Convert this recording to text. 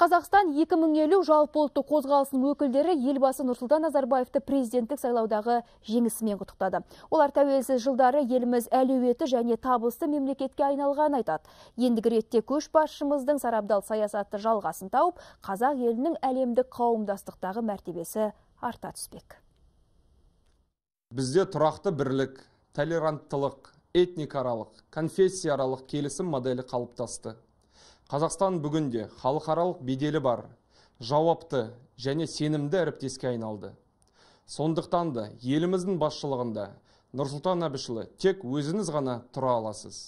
Қазақстан 2050 жалпы ұлттық қозғалысының өкілдері елбасы Нұрсұлтан Назарбаевты президенттік сайлаудағы жеңісімен құттықтады. Олар тәуелсіз жылдары еліміз әлеуеті және табысты мемлекетке айналғанын айтады. Ендігі ретте көшбасшымыздың сарабдал саясаты жалғасын тауып, қазақ елінің әлемдік қауымдастықтағы мәртебесі арта түспек. Бізде тұрақты бірлік, толеранттылық, этникаралық, конфессияаралық келісім моделі қалыптасты қазақстан бүгінде халықаралық беделі бар жауапты және сенімді әріптеске айналды сондықтан да еліміздің басшылығында нұрсұлтан әбішұлы тек өзіңіз ғана тұра аласыз